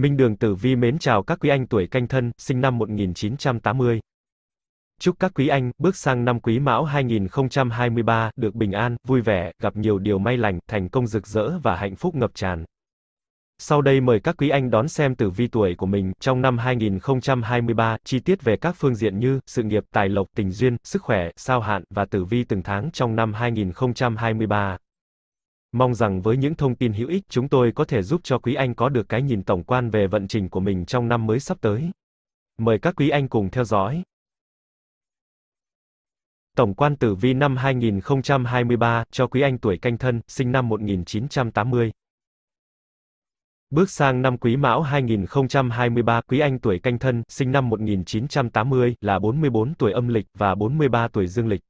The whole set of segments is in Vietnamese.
Minh Đường Tử Vi mến chào các quý anh tuổi canh thân, sinh năm 1980. Chúc các quý anh, bước sang năm quý mão 2023, được bình an, vui vẻ, gặp nhiều điều may lành, thành công rực rỡ và hạnh phúc ngập tràn. Sau đây mời các quý anh đón xem tử vi tuổi của mình trong năm 2023, chi tiết về các phương diện như sự nghiệp, tài lộc, tình duyên, sức khỏe, sao hạn và tử vi từng tháng trong năm 2023. Mong rằng với những thông tin hữu ích chúng tôi có thể giúp cho quý anh có được cái nhìn tổng quan về vận trình của mình trong năm mới sắp tới. Mời các quý anh cùng theo dõi. Tổng quan tử vi năm 2023 cho quý anh tuổi canh thân, sinh năm 1980. Bước sang năm Quý Mão 2023, Quý Anh tuổi Canh Thân, sinh năm 1980, là 44 tuổi âm lịch và 43 tuổi dương lịch.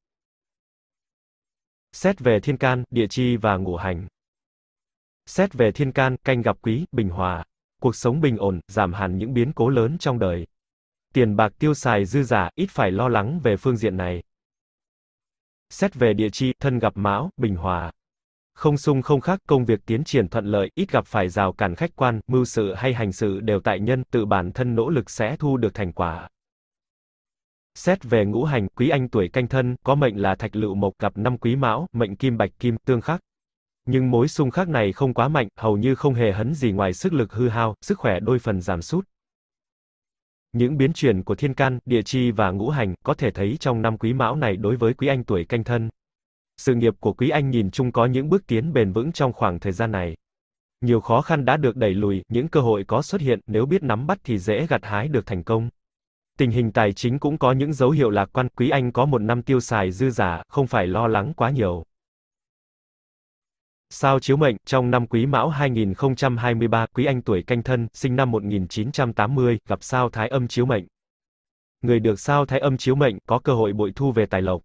Xét về thiên can, địa chi và ngũ hành. Xét về thiên can, canh gặp quý, bình hòa. Cuộc sống bình ổn, giảm hẳn những biến cố lớn trong đời. Tiền bạc tiêu xài dư giả, ít phải lo lắng về phương diện này. Xét về địa chi, thân gặp mão, bình hòa. Không sung không khắc, công việc tiến triển thuận lợi, ít gặp phải rào cản khách quan, mưu sự hay hành sự đều tại nhân, tự bản thân nỗ lực sẽ thu được thành quả. Xét về ngũ hành, quý anh tuổi canh thân, có mệnh là thạch lựu mộc gặp năm quý mão, mệnh kim bạch kim, tương khắc. Nhưng mối xung khắc này không quá mạnh, hầu như không hề hấn gì ngoài sức lực hư hao, sức khỏe đôi phần giảm sút. Những biến chuyển của thiên can, địa chi và ngũ hành có thể thấy trong năm quý mão này đối với quý anh tuổi canh thân. Sự nghiệp của quý anh nhìn chung có những bước tiến bền vững trong khoảng thời gian này. Nhiều khó khăn đã được đẩy lùi, những cơ hội có xuất hiện, nếu biết nắm bắt thì dễ gặt hái được thành công. Tình hình tài chính cũng có những dấu hiệu lạc quan, Quý Anh có một năm tiêu xài dư giả, không phải lo lắng quá nhiều. Sao chiếu mệnh, trong năm Quý Mão 2023, Quý Anh tuổi canh thân, sinh năm 1980, gặp sao thái âm chiếu mệnh. Người được sao thái âm chiếu mệnh có cơ hội bội thu về tài lộc.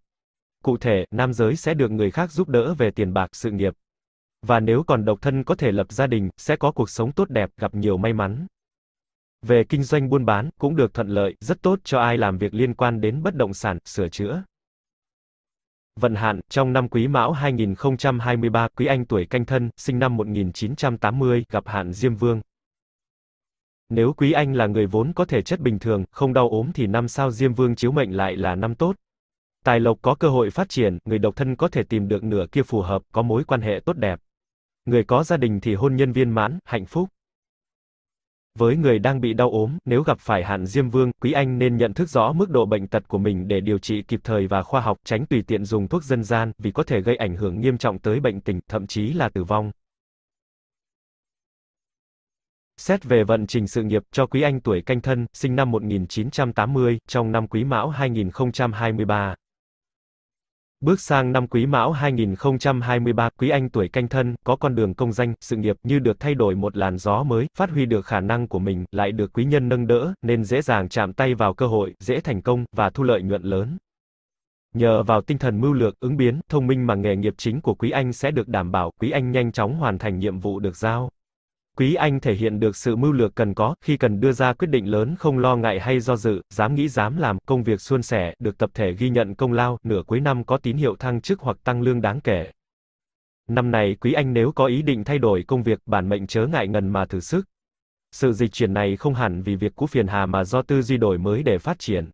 Cụ thể, nam giới sẽ được người khác giúp đỡ về tiền bạc sự nghiệp. Và nếu còn độc thân có thể lập gia đình, sẽ có cuộc sống tốt đẹp, gặp nhiều may mắn về kinh doanh buôn bán cũng được thuận lợi, rất tốt cho ai làm việc liên quan đến bất động sản, sửa chữa. Vận hạn, trong năm quý mão 2023, quý anh tuổi canh thân, sinh năm 1980, gặp hạn Diêm Vương. Nếu quý anh là người vốn có thể chất bình thường, không đau ốm thì năm sao Diêm Vương chiếu mệnh lại là năm tốt. Tài lộc có cơ hội phát triển, người độc thân có thể tìm được nửa kia phù hợp, có mối quan hệ tốt đẹp. Người có gia đình thì hôn nhân viên mãn, hạnh phúc. Với người đang bị đau ốm, nếu gặp phải hạn diêm vương, quý anh nên nhận thức rõ mức độ bệnh tật của mình để điều trị kịp thời và khoa học, tránh tùy tiện dùng thuốc dân gian, vì có thể gây ảnh hưởng nghiêm trọng tới bệnh tình, thậm chí là tử vong. Xét về vận trình sự nghiệp cho quý anh tuổi canh thân, sinh năm 1980, trong năm quý mão 2023. Bước sang năm Quý Mão 2023, Quý Anh tuổi canh thân, có con đường công danh, sự nghiệp như được thay đổi một làn gió mới, phát huy được khả năng của mình, lại được quý nhân nâng đỡ, nên dễ dàng chạm tay vào cơ hội, dễ thành công, và thu lợi nhuận lớn. Nhờ vào tinh thần mưu lược, ứng biến, thông minh mà nghề nghiệp chính của Quý Anh sẽ được đảm bảo, Quý Anh nhanh chóng hoàn thành nhiệm vụ được giao. Quý Anh thể hiện được sự mưu lược cần có, khi cần đưa ra quyết định lớn không lo ngại hay do dự, dám nghĩ dám làm, công việc suôn sẻ, được tập thể ghi nhận công lao, nửa cuối năm có tín hiệu thăng chức hoặc tăng lương đáng kể. Năm này Quý Anh nếu có ý định thay đổi công việc, bản mệnh chớ ngại ngần mà thử sức. Sự dịch chuyển này không hẳn vì việc cũ phiền hà mà do tư duy đổi mới để phát triển.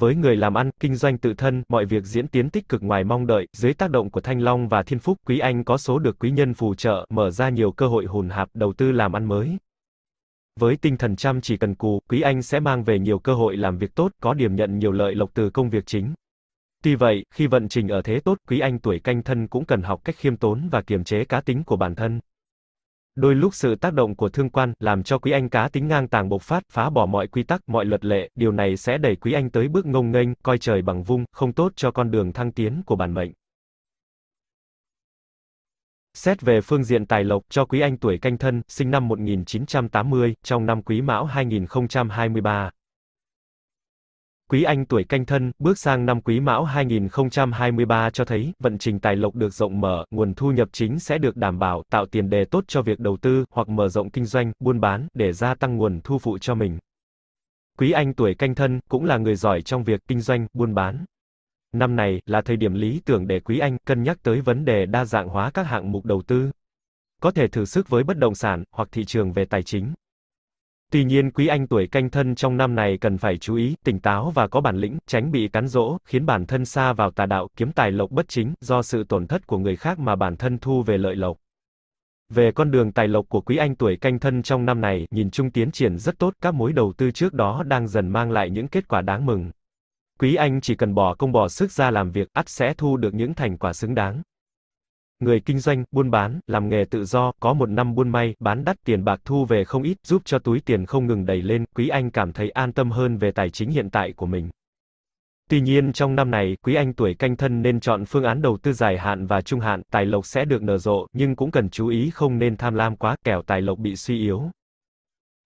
Với người làm ăn, kinh doanh tự thân, mọi việc diễn tiến tích cực ngoài mong đợi, dưới tác động của Thanh Long và Thiên Phúc, Quý Anh có số được quý nhân phù trợ, mở ra nhiều cơ hội hùn hạp đầu tư làm ăn mới. Với tinh thần chăm chỉ cần cù, Quý Anh sẽ mang về nhiều cơ hội làm việc tốt, có điểm nhận nhiều lợi lộc từ công việc chính. Tuy vậy, khi vận trình ở thế tốt, Quý Anh tuổi canh thân cũng cần học cách khiêm tốn và kiềm chế cá tính của bản thân. Đôi lúc sự tác động của thương quan làm cho quý anh cá tính ngang tàng bộc phát, phá bỏ mọi quy tắc, mọi luật lệ, điều này sẽ đẩy quý anh tới bước ngông nghênh, coi trời bằng vung, không tốt cho con đường thăng tiến của bản mệnh. Xét về phương diện tài lộc cho quý anh tuổi canh thân, sinh năm 1980, trong năm quý mão 2023. Quý Anh tuổi canh thân, bước sang năm quý mão 2023 cho thấy, vận trình tài lộc được rộng mở, nguồn thu nhập chính sẽ được đảm bảo, tạo tiền đề tốt cho việc đầu tư, hoặc mở rộng kinh doanh, buôn bán, để gia tăng nguồn thu phụ cho mình. Quý Anh tuổi canh thân, cũng là người giỏi trong việc kinh doanh, buôn bán. Năm này, là thời điểm lý tưởng để Quý Anh cân nhắc tới vấn đề đa dạng hóa các hạng mục đầu tư. Có thể thử sức với bất động sản, hoặc thị trường về tài chính. Tuy nhiên quý anh tuổi canh thân trong năm này cần phải chú ý, tỉnh táo và có bản lĩnh, tránh bị cắn rỗ khiến bản thân xa vào tà đạo, kiếm tài lộc bất chính, do sự tổn thất của người khác mà bản thân thu về lợi lộc. Về con đường tài lộc của quý anh tuổi canh thân trong năm này, nhìn chung tiến triển rất tốt, các mối đầu tư trước đó đang dần mang lại những kết quả đáng mừng. Quý anh chỉ cần bỏ công bỏ sức ra làm việc, ắt sẽ thu được những thành quả xứng đáng. Người kinh doanh, buôn bán, làm nghề tự do, có một năm buôn may, bán đắt tiền bạc thu về không ít, giúp cho túi tiền không ngừng đẩy lên, Quý Anh cảm thấy an tâm hơn về tài chính hiện tại của mình. Tuy nhiên trong năm này, Quý Anh tuổi canh thân nên chọn phương án đầu tư dài hạn và trung hạn, tài lộc sẽ được nở rộ, nhưng cũng cần chú ý không nên tham lam quá, kẻo tài lộc bị suy yếu.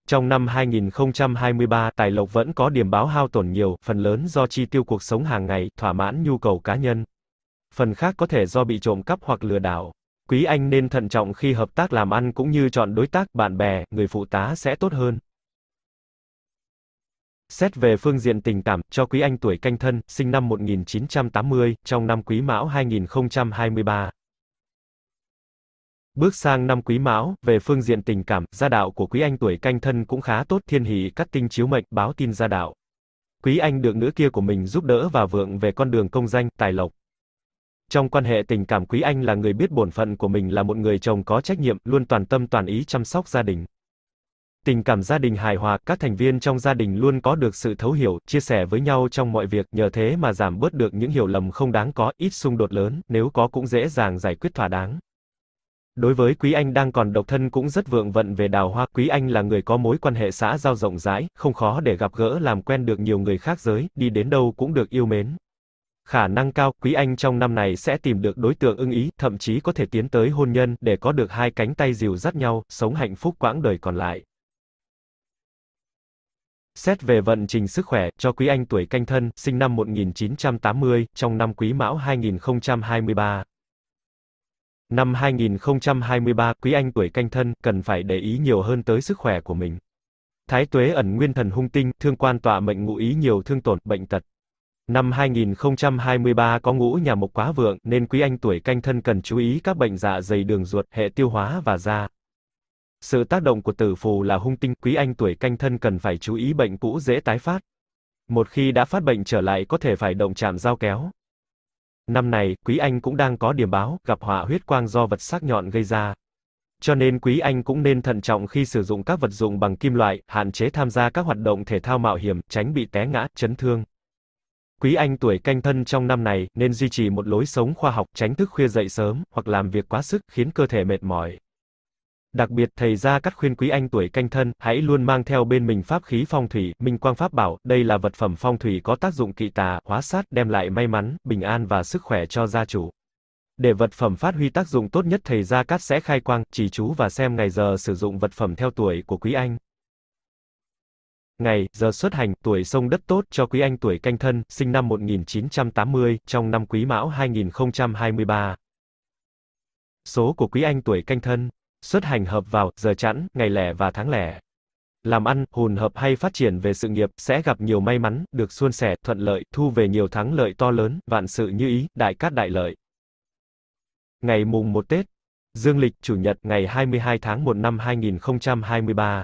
Trong năm 2023, tài lộc vẫn có điểm báo hao tổn nhiều, phần lớn do chi tiêu cuộc sống hàng ngày, thỏa mãn nhu cầu cá nhân phần khác có thể do bị trộm cắp hoặc lừa đảo. Quý Anh nên thận trọng khi hợp tác làm ăn cũng như chọn đối tác, bạn bè, người phụ tá sẽ tốt hơn. Xét về phương diện tình cảm, cho Quý Anh tuổi canh thân, sinh năm 1980, trong năm Quý Mão 2023. Bước sang năm Quý Mão, về phương diện tình cảm, gia đạo của Quý Anh tuổi canh thân cũng khá tốt, thiên hỷ cắt tinh chiếu mệnh, báo tin gia đạo. Quý Anh được nữ kia của mình giúp đỡ và vượng về con đường công danh, tài lộc. Trong quan hệ tình cảm Quý Anh là người biết bổn phận của mình là một người chồng có trách nhiệm, luôn toàn tâm toàn ý chăm sóc gia đình. Tình cảm gia đình hài hòa, các thành viên trong gia đình luôn có được sự thấu hiểu, chia sẻ với nhau trong mọi việc, nhờ thế mà giảm bớt được những hiểu lầm không đáng có, ít xung đột lớn, nếu có cũng dễ dàng giải quyết thỏa đáng. Đối với Quý Anh đang còn độc thân cũng rất vượng vận về đào hoa, Quý Anh là người có mối quan hệ xã giao rộng rãi, không khó để gặp gỡ làm quen được nhiều người khác giới, đi đến đâu cũng được yêu mến khả năng cao quý anh trong năm này sẽ tìm được đối tượng ưng ý, thậm chí có thể tiến tới hôn nhân để có được hai cánh tay dìu dắt nhau, sống hạnh phúc quãng đời còn lại. Xét về vận trình sức khỏe, cho quý anh tuổi canh thân, sinh năm 1980, trong năm quý mão 2023. Năm 2023, quý anh tuổi canh thân, cần phải để ý nhiều hơn tới sức khỏe của mình. Thái tuế ẩn nguyên thần hung tinh, thương quan tọa mệnh ngụ ý nhiều thương tổn, bệnh tật. Năm 2023 có ngũ nhà mộc quá vượng nên quý anh tuổi canh thân cần chú ý các bệnh dạ dày đường ruột, hệ tiêu hóa và da. Sự tác động của tử phù là hung tinh, quý anh tuổi canh thân cần phải chú ý bệnh cũ dễ tái phát. Một khi đã phát bệnh trở lại có thể phải động chạm giao kéo. Năm này, quý anh cũng đang có điểm báo gặp họa huyết quang do vật sắc nhọn gây ra. Cho nên quý anh cũng nên thận trọng khi sử dụng các vật dụng bằng kim loại, hạn chế tham gia các hoạt động thể thao mạo hiểm, tránh bị té ngã, chấn thương. Quý anh tuổi canh thân trong năm này nên duy trì một lối sống khoa học, tránh thức khuya dậy sớm hoặc làm việc quá sức khiến cơ thể mệt mỏi. Đặc biệt thầy gia cắt khuyên quý anh tuổi canh thân, hãy luôn mang theo bên mình pháp khí phong thủy, minh quang pháp bảo, đây là vật phẩm phong thủy có tác dụng kỵ tà, hóa sát, đem lại may mắn, bình an và sức khỏe cho gia chủ. Để vật phẩm phát huy tác dụng tốt nhất thầy Gia Cát sẽ khai quang, chỉ chú và xem ngày giờ sử dụng vật phẩm theo tuổi của quý anh ngày, giờ xuất hành, tuổi sông đất tốt cho quý anh tuổi canh thân, sinh năm 1980, trong năm quý mão 2023. Số của quý anh tuổi canh thân, xuất hành hợp vào, giờ chẵn, ngày lẻ và tháng lẻ. Làm ăn, hùn hợp hay phát triển về sự nghiệp, sẽ gặp nhiều may mắn, được suôn sẻ, thuận lợi, thu về nhiều thắng lợi to lớn, vạn sự như ý, đại cát đại lợi. Ngày mùng 1 Tết, Dương lịch, Chủ nhật, ngày 22 tháng 1 năm 2023.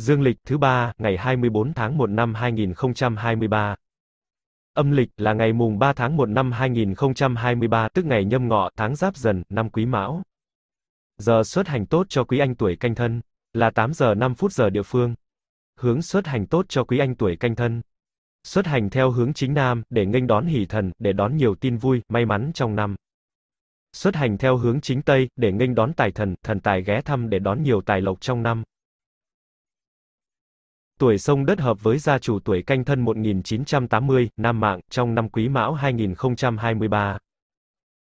Dương lịch thứ ba, ngày 24 tháng 1 năm 2023. Âm lịch là ngày mùng 3 tháng 1 năm 2023, tức ngày nhâm ngọ, tháng giáp dần, năm quý mão. Giờ xuất hành tốt cho quý anh tuổi canh thân, là 8 giờ 5 phút giờ địa phương. Hướng xuất hành tốt cho quý anh tuổi canh thân. Xuất hành theo hướng chính nam, để nghênh đón hỷ thần, để đón nhiều tin vui, may mắn trong năm. Xuất hành theo hướng chính tây, để nghênh đón tài thần, thần tài ghé thăm để đón nhiều tài lộc trong năm. Tuổi sông đất hợp với gia chủ tuổi canh thân 1980, Nam Mạng, trong năm quý mão 2023.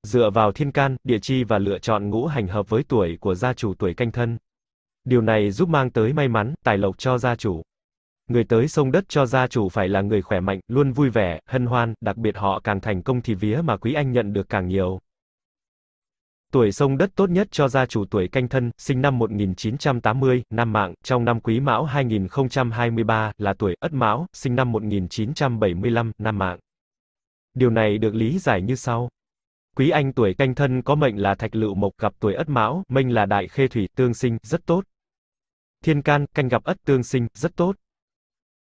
Dựa vào thiên can, địa chi và lựa chọn ngũ hành hợp với tuổi của gia chủ tuổi canh thân. Điều này giúp mang tới may mắn, tài lộc cho gia chủ. Người tới sông đất cho gia chủ phải là người khỏe mạnh, luôn vui vẻ, hân hoan, đặc biệt họ càng thành công thì vía mà quý anh nhận được càng nhiều. Tuổi sông đất tốt nhất cho gia chủ tuổi canh thân, sinh năm 1980, năm mạng, trong năm quý mão 2023, là tuổi ất mão, sinh năm 1975, năm mạng. Điều này được lý giải như sau. Quý anh tuổi canh thân có mệnh là thạch lựu mộc gặp tuổi ất mão, mệnh là đại khê thủy, tương sinh, rất tốt. Thiên can, canh gặp ất tương sinh, rất tốt.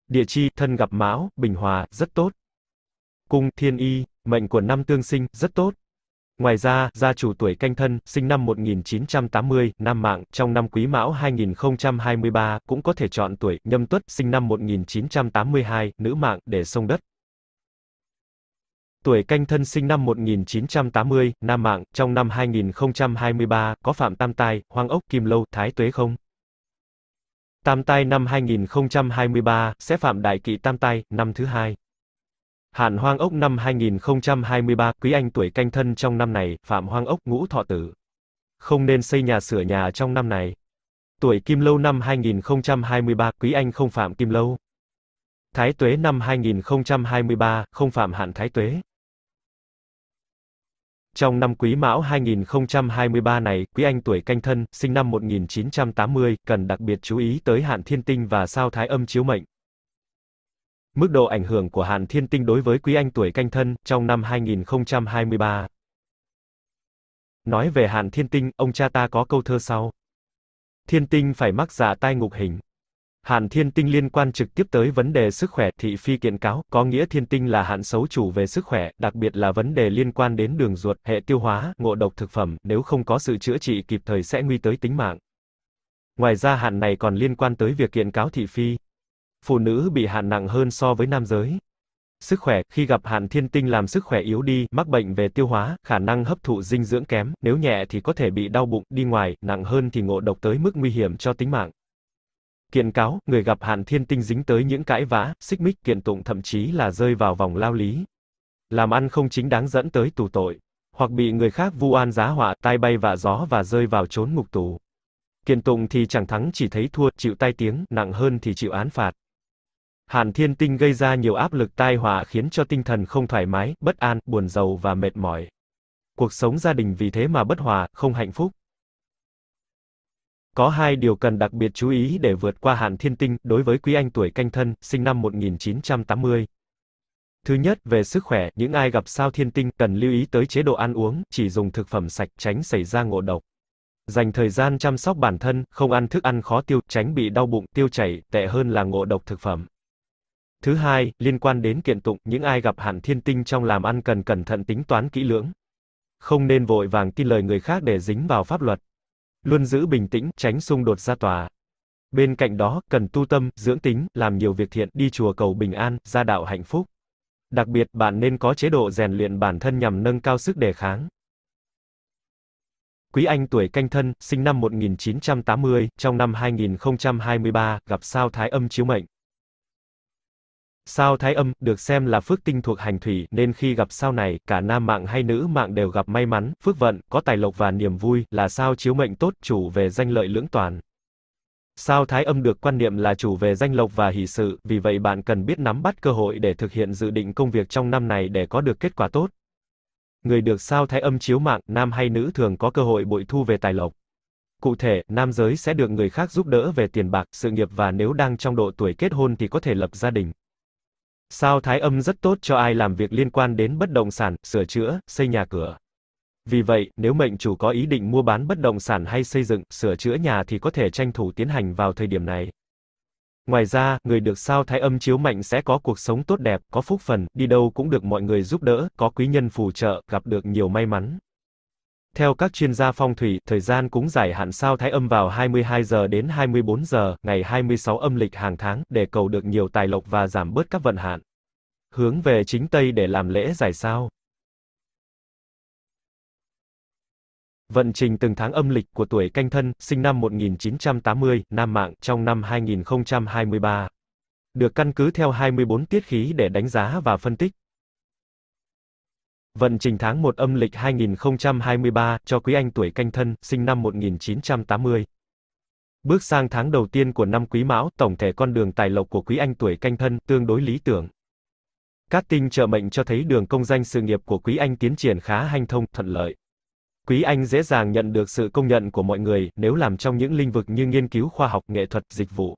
Địa chi, thân gặp mão, bình hòa, rất tốt. Cung, thiên y, mệnh của năm tương sinh, rất tốt. Ngoài ra, gia chủ tuổi canh thân, sinh năm 1980, nam mạng, trong năm quý mão 2023, cũng có thể chọn tuổi nhâm tuất, sinh năm 1982, nữ mạng, để sông đất. Tuổi canh thân sinh năm 1980, nam mạng, trong năm 2023, có phạm tam tai, hoang ốc, kim lâu, thái tuế không? Tam tai năm 2023, sẽ phạm đại kỵ tam tai, năm thứ hai. Hạn Hoang Ốc năm 2023, quý anh tuổi canh thân trong năm này, Phạm Hoang Ốc ngũ thọ tử. Không nên xây nhà sửa nhà trong năm này. Tuổi Kim Lâu năm 2023, quý anh không phạm Kim Lâu. Thái Tuế năm 2023, không phạm hạn Thái Tuế. Trong năm Quý Mão 2023 này, quý anh tuổi canh thân, sinh năm 1980, cần đặc biệt chú ý tới hạn thiên tinh và sao thái âm chiếu mệnh. Mức độ ảnh hưởng của Hàn Thiên Tinh đối với quý anh tuổi canh thân trong năm 2023. Nói về Hàn Thiên Tinh, ông cha ta có câu thơ sau. Thiên Tinh phải mắc dạ tai ngục hình. Hàn Thiên Tinh liên quan trực tiếp tới vấn đề sức khỏe, thị phi kiện cáo, có nghĩa Thiên Tinh là hạn xấu chủ về sức khỏe, đặc biệt là vấn đề liên quan đến đường ruột, hệ tiêu hóa, ngộ độc thực phẩm, nếu không có sự chữa trị kịp thời sẽ nguy tới tính mạng. Ngoài ra hạn này còn liên quan tới việc kiện cáo thị phi phụ nữ bị hạn nặng hơn so với nam giới. Sức khỏe, khi gặp hạn thiên tinh làm sức khỏe yếu đi, mắc bệnh về tiêu hóa, khả năng hấp thụ dinh dưỡng kém, nếu nhẹ thì có thể bị đau bụng, đi ngoài, nặng hơn thì ngộ độc tới mức nguy hiểm cho tính mạng. Kiện cáo, người gặp hạn thiên tinh dính tới những cãi vã, xích mích, kiện tụng thậm chí là rơi vào vòng lao lý. Làm ăn không chính đáng dẫn tới tù tội, hoặc bị người khác vu oan giá họa, tai bay vạ gió và rơi vào trốn ngục tù. Kiện tụng thì chẳng thắng chỉ thấy thua, chịu tai tiếng, nặng hơn thì chịu án phạt. Hàn thiên tinh gây ra nhiều áp lực tai họa khiến cho tinh thần không thoải mái, bất an, buồn giàu và mệt mỏi. Cuộc sống gia đình vì thế mà bất hòa, không hạnh phúc. Có hai điều cần đặc biệt chú ý để vượt qua hạn thiên tinh đối với quý anh tuổi canh thân, sinh năm 1980. Thứ nhất, về sức khỏe, những ai gặp sao thiên tinh cần lưu ý tới chế độ ăn uống, chỉ dùng thực phẩm sạch tránh xảy ra ngộ độc. Dành thời gian chăm sóc bản thân, không ăn thức ăn khó tiêu, tránh bị đau bụng, tiêu chảy, tệ hơn là ngộ độc thực phẩm. Thứ hai, liên quan đến kiện tụng, những ai gặp hạn thiên tinh trong làm ăn cần cẩn thận tính toán kỹ lưỡng. Không nên vội vàng tin lời người khác để dính vào pháp luật. Luôn giữ bình tĩnh, tránh xung đột ra tòa. Bên cạnh đó, cần tu tâm, dưỡng tính, làm nhiều việc thiện, đi chùa cầu bình an, gia đạo hạnh phúc. Đặc biệt, bạn nên có chế độ rèn luyện bản thân nhằm nâng cao sức đề kháng. Quý Anh tuổi canh thân, sinh năm 1980, trong năm 2023, gặp sao thái âm chiếu mệnh. Sao Thái Âm được xem là phước tinh thuộc hành thủy, nên khi gặp sao này, cả nam mạng hay nữ mạng đều gặp may mắn, phước vận, có tài lộc và niềm vui, là sao chiếu mệnh tốt, chủ về danh lợi lưỡng toàn. Sao Thái Âm được quan niệm là chủ về danh lộc và hỷ sự, vì vậy bạn cần biết nắm bắt cơ hội để thực hiện dự định công việc trong năm này để có được kết quả tốt. Người được sao Thái Âm chiếu mạng, nam hay nữ thường có cơ hội bội thu về tài lộc. Cụ thể, nam giới sẽ được người khác giúp đỡ về tiền bạc, sự nghiệp và nếu đang trong độ tuổi kết hôn thì có thể lập gia đình. Sao thái âm rất tốt cho ai làm việc liên quan đến bất động sản, sửa chữa, xây nhà cửa. Vì vậy, nếu mệnh chủ có ý định mua bán bất động sản hay xây dựng, sửa chữa nhà thì có thể tranh thủ tiến hành vào thời điểm này. Ngoài ra, người được sao thái âm chiếu mạnh sẽ có cuộc sống tốt đẹp, có phúc phần, đi đâu cũng được mọi người giúp đỡ, có quý nhân phù trợ, gặp được nhiều may mắn. Theo các chuyên gia phong thủy, thời gian cúng giải hạn sao thái âm vào 22 giờ đến 24 giờ, ngày 26 âm lịch hàng tháng, để cầu được nhiều tài lộc và giảm bớt các vận hạn. Hướng về chính Tây để làm lễ giải sao. Vận trình từng tháng âm lịch của tuổi canh thân, sinh năm 1980, Nam Mạng, trong năm 2023. Được căn cứ theo 24 tiết khí để đánh giá và phân tích. Vận trình tháng 1 âm lịch 2023 cho quý anh tuổi canh thân, sinh năm 1980. Bước sang tháng đầu tiên của năm quý mão, tổng thể con đường tài lộc của quý anh tuổi canh thân tương đối lý tưởng. Các tinh trợ mệnh cho thấy đường công danh sự nghiệp của quý anh tiến triển khá hanh thông, thuận lợi. Quý anh dễ dàng nhận được sự công nhận của mọi người nếu làm trong những lĩnh vực như nghiên cứu khoa học, nghệ thuật, dịch vụ.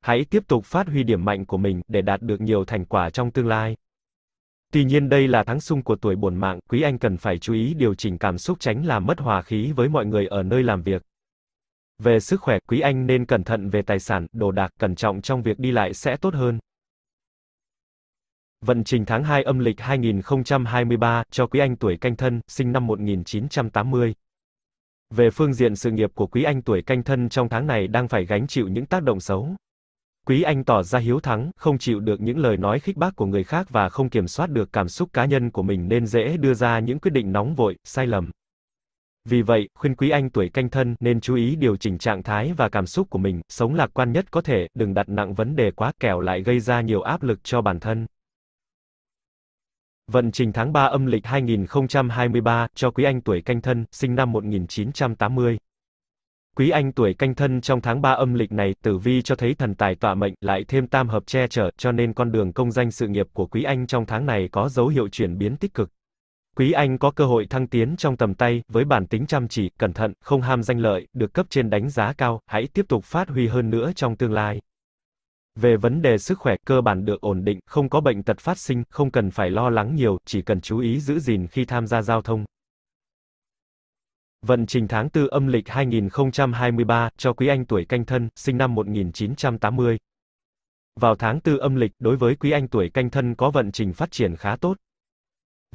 Hãy tiếp tục phát huy điểm mạnh của mình để đạt được nhiều thành quả trong tương lai. Tuy nhiên đây là tháng sung của tuổi bổn mạng, quý anh cần phải chú ý điều chỉnh cảm xúc tránh làm mất hòa khí với mọi người ở nơi làm việc. Về sức khỏe, quý anh nên cẩn thận về tài sản, đồ đạc, cẩn trọng trong việc đi lại sẽ tốt hơn. Vận trình tháng 2 âm lịch 2023 cho quý anh tuổi canh thân, sinh năm 1980. Về phương diện sự nghiệp của quý anh tuổi canh thân trong tháng này đang phải gánh chịu những tác động xấu, Quý Anh tỏ ra hiếu thắng, không chịu được những lời nói khích bác của người khác và không kiểm soát được cảm xúc cá nhân của mình nên dễ đưa ra những quyết định nóng vội, sai lầm. Vì vậy, khuyên Quý Anh tuổi canh thân nên chú ý điều chỉnh trạng thái và cảm xúc của mình, sống lạc quan nhất có thể, đừng đặt nặng vấn đề quá kẻo lại gây ra nhiều áp lực cho bản thân. Vận trình tháng 3 âm lịch 2023 cho Quý Anh tuổi canh thân, sinh năm 1980. Quý anh tuổi canh thân trong tháng 3 âm lịch này, tử vi cho thấy thần tài tọa mệnh, lại thêm tam hợp che chở, cho nên con đường công danh sự nghiệp của quý anh trong tháng này có dấu hiệu chuyển biến tích cực. Quý anh có cơ hội thăng tiến trong tầm tay, với bản tính chăm chỉ, cẩn thận, không ham danh lợi, được cấp trên đánh giá cao, hãy tiếp tục phát huy hơn nữa trong tương lai. Về vấn đề sức khỏe, cơ bản được ổn định, không có bệnh tật phát sinh, không cần phải lo lắng nhiều, chỉ cần chú ý giữ gìn khi tham gia giao thông. Vận trình tháng 4 âm lịch 2023 cho quý anh tuổi canh thân, sinh năm 1980. Vào tháng 4 âm lịch, đối với quý anh tuổi canh thân có vận trình phát triển khá tốt.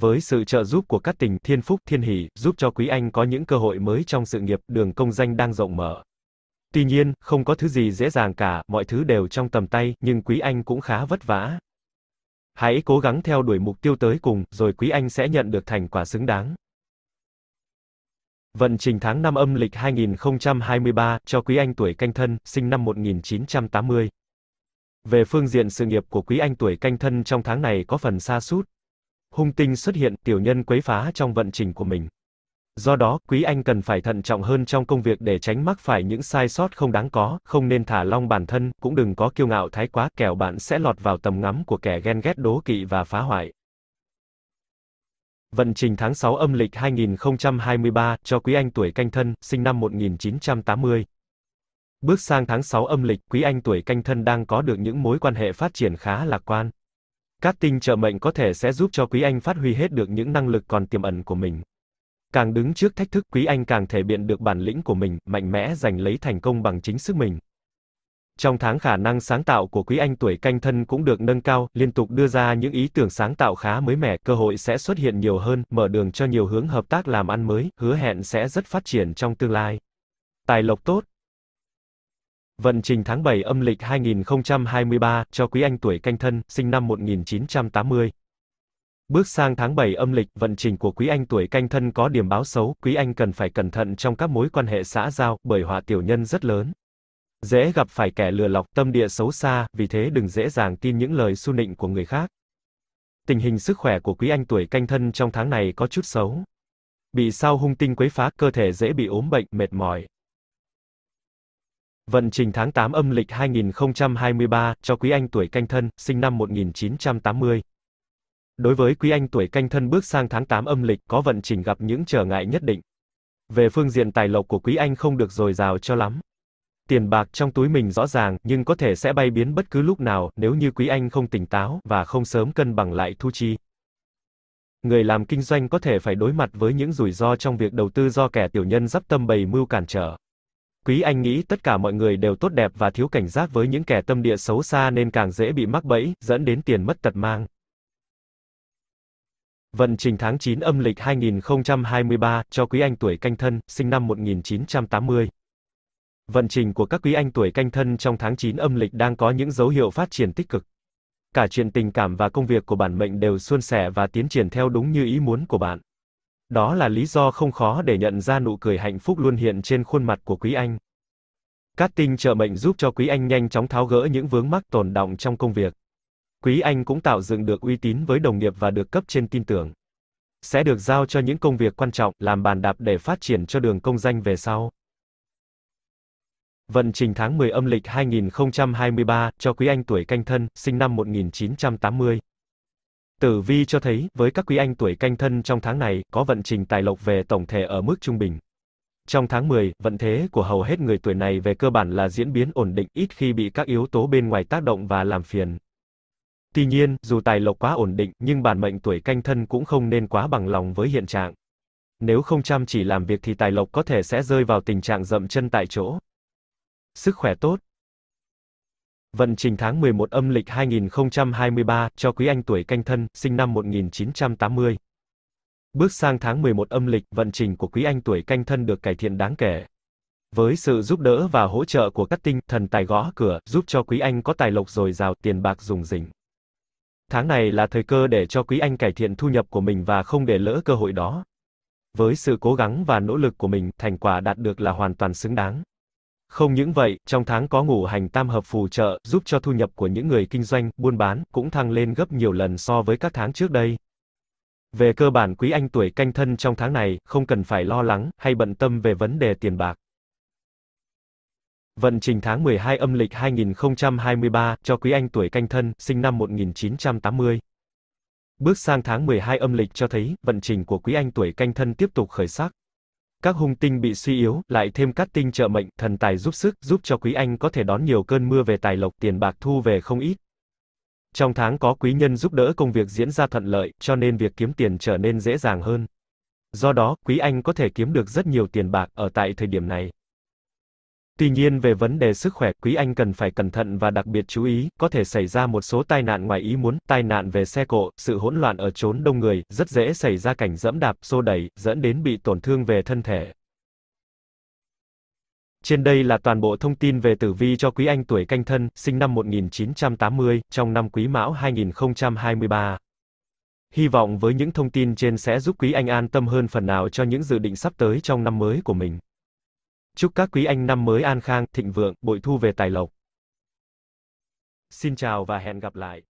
Với sự trợ giúp của các tình thiên phúc thiên hỷ, giúp cho quý anh có những cơ hội mới trong sự nghiệp, đường công danh đang rộng mở. Tuy nhiên, không có thứ gì dễ dàng cả, mọi thứ đều trong tầm tay, nhưng quý anh cũng khá vất vả. Hãy cố gắng theo đuổi mục tiêu tới cùng, rồi quý anh sẽ nhận được thành quả xứng đáng. Vận trình tháng 5 âm lịch 2023 cho quý anh tuổi canh thân, sinh năm 1980. Về phương diện sự nghiệp của quý anh tuổi canh thân trong tháng này có phần xa sút Hung tinh xuất hiện, tiểu nhân quấy phá trong vận trình của mình. Do đó, quý anh cần phải thận trọng hơn trong công việc để tránh mắc phải những sai sót không đáng có, không nên thả long bản thân, cũng đừng có kiêu ngạo thái quá, kẻo bạn sẽ lọt vào tầm ngắm của kẻ ghen ghét đố kỵ và phá hoại. Vận trình tháng 6 âm lịch 2023 cho quý anh tuổi canh thân, sinh năm 1980. Bước sang tháng 6 âm lịch, quý anh tuổi canh thân đang có được những mối quan hệ phát triển khá lạc quan. Các tinh trợ mệnh có thể sẽ giúp cho quý anh phát huy hết được những năng lực còn tiềm ẩn của mình. Càng đứng trước thách thức, quý anh càng thể hiện được bản lĩnh của mình, mạnh mẽ giành lấy thành công bằng chính sức mình. Trong tháng khả năng sáng tạo của quý anh tuổi canh thân cũng được nâng cao, liên tục đưa ra những ý tưởng sáng tạo khá mới mẻ, cơ hội sẽ xuất hiện nhiều hơn, mở đường cho nhiều hướng hợp tác làm ăn mới, hứa hẹn sẽ rất phát triển trong tương lai. Tài lộc tốt, Vận trình tháng 7 âm lịch 2023 cho quý anh tuổi canh thân, sinh năm 1980. Bước sang tháng 7 âm lịch, vận trình của quý anh tuổi canh thân có điểm báo xấu, quý anh cần phải cẩn thận trong các mối quan hệ xã giao, bởi họa tiểu nhân rất lớn dễ gặp phải kẻ lừa lọc tâm địa xấu xa, vì thế đừng dễ dàng tin những lời su nịnh của người khác. Tình hình sức khỏe của quý anh tuổi canh thân trong tháng này có chút xấu. Bị sao hung tinh quấy phá, cơ thể dễ bị ốm bệnh, mệt mỏi. Vận trình tháng 8 âm lịch 2023 cho quý anh tuổi canh thân, sinh năm 1980. Đối với quý anh tuổi canh thân bước sang tháng 8 âm lịch có vận trình gặp những trở ngại nhất định. Về phương diện tài lộc của quý anh không được dồi dào cho lắm. Tiền bạc trong túi mình rõ ràng, nhưng có thể sẽ bay biến bất cứ lúc nào, nếu như quý anh không tỉnh táo, và không sớm cân bằng lại thu chi. Người làm kinh doanh có thể phải đối mặt với những rủi ro trong việc đầu tư do kẻ tiểu nhân dắp tâm bày mưu cản trở. Quý anh nghĩ tất cả mọi người đều tốt đẹp và thiếu cảnh giác với những kẻ tâm địa xấu xa nên càng dễ bị mắc bẫy, dẫn đến tiền mất tật mang. Vận trình tháng 9 âm lịch 2023 cho quý anh tuổi canh thân, sinh năm 1980. Vận trình của các quý anh tuổi canh thân trong tháng 9 âm lịch đang có những dấu hiệu phát triển tích cực. Cả chuyện tình cảm và công việc của bản mệnh đều suôn sẻ và tiến triển theo đúng như ý muốn của bạn. Đó là lý do không khó để nhận ra nụ cười hạnh phúc luôn hiện trên khuôn mặt của quý anh. Cát tinh trợ mệnh giúp cho quý anh nhanh chóng tháo gỡ những vướng mắc tồn động trong công việc. Quý anh cũng tạo dựng được uy tín với đồng nghiệp và được cấp trên tin tưởng. Sẽ được giao cho những công việc quan trọng, làm bàn đạp để phát triển cho đường công danh về sau. Vận trình tháng 10 âm lịch 2023 cho quý anh tuổi canh thân, sinh năm 1980. Tử vi cho thấy, với các quý anh tuổi canh thân trong tháng này, có vận trình tài lộc về tổng thể ở mức trung bình. Trong tháng 10, vận thế của hầu hết người tuổi này về cơ bản là diễn biến ổn định, ít khi bị các yếu tố bên ngoài tác động và làm phiền. Tuy nhiên, dù tài lộc quá ổn định, nhưng bản mệnh tuổi canh thân cũng không nên quá bằng lòng với hiện trạng. Nếu không chăm chỉ làm việc thì tài lộc có thể sẽ rơi vào tình trạng dậm chân tại chỗ. Sức khỏe tốt. Vận trình tháng 11 âm lịch 2023 cho quý anh tuổi canh thân, sinh năm 1980. Bước sang tháng 11 âm lịch, vận trình của quý anh tuổi canh thân được cải thiện đáng kể. Với sự giúp đỡ và hỗ trợ của các tinh, thần tài gõ cửa, giúp cho quý anh có tài lộc dồi dào, tiền bạc dùng rỉnh. Tháng này là thời cơ để cho quý anh cải thiện thu nhập của mình và không để lỡ cơ hội đó. Với sự cố gắng và nỗ lực của mình, thành quả đạt được là hoàn toàn xứng đáng. Không những vậy, trong tháng có ngủ hành tam hợp phù trợ, giúp cho thu nhập của những người kinh doanh, buôn bán, cũng thăng lên gấp nhiều lần so với các tháng trước đây. Về cơ bản quý anh tuổi canh thân trong tháng này, không cần phải lo lắng, hay bận tâm về vấn đề tiền bạc. Vận trình tháng 12 âm lịch 2023, cho quý anh tuổi canh thân, sinh năm 1980. Bước sang tháng 12 âm lịch cho thấy, vận trình của quý anh tuổi canh thân tiếp tục khởi sắc. Các hung tinh bị suy yếu, lại thêm các tinh trợ mệnh, thần tài giúp sức, giúp cho quý anh có thể đón nhiều cơn mưa về tài lộc, tiền bạc thu về không ít. Trong tháng có quý nhân giúp đỡ công việc diễn ra thuận lợi, cho nên việc kiếm tiền trở nên dễ dàng hơn. Do đó, quý anh có thể kiếm được rất nhiều tiền bạc ở tại thời điểm này. Tuy nhiên về vấn đề sức khỏe, quý anh cần phải cẩn thận và đặc biệt chú ý, có thể xảy ra một số tai nạn ngoài ý muốn, tai nạn về xe cộ, sự hỗn loạn ở chốn đông người, rất dễ xảy ra cảnh dẫm đạp, xô đẩy, dẫn đến bị tổn thương về thân thể. Trên đây là toàn bộ thông tin về tử vi cho quý anh tuổi canh thân, sinh năm 1980, trong năm quý mão 2023. Hy vọng với những thông tin trên sẽ giúp quý anh an tâm hơn phần nào cho những dự định sắp tới trong năm mới của mình. Chúc các quý anh năm mới an khang, thịnh vượng, bội thu về tài lộc. Xin chào và hẹn gặp lại.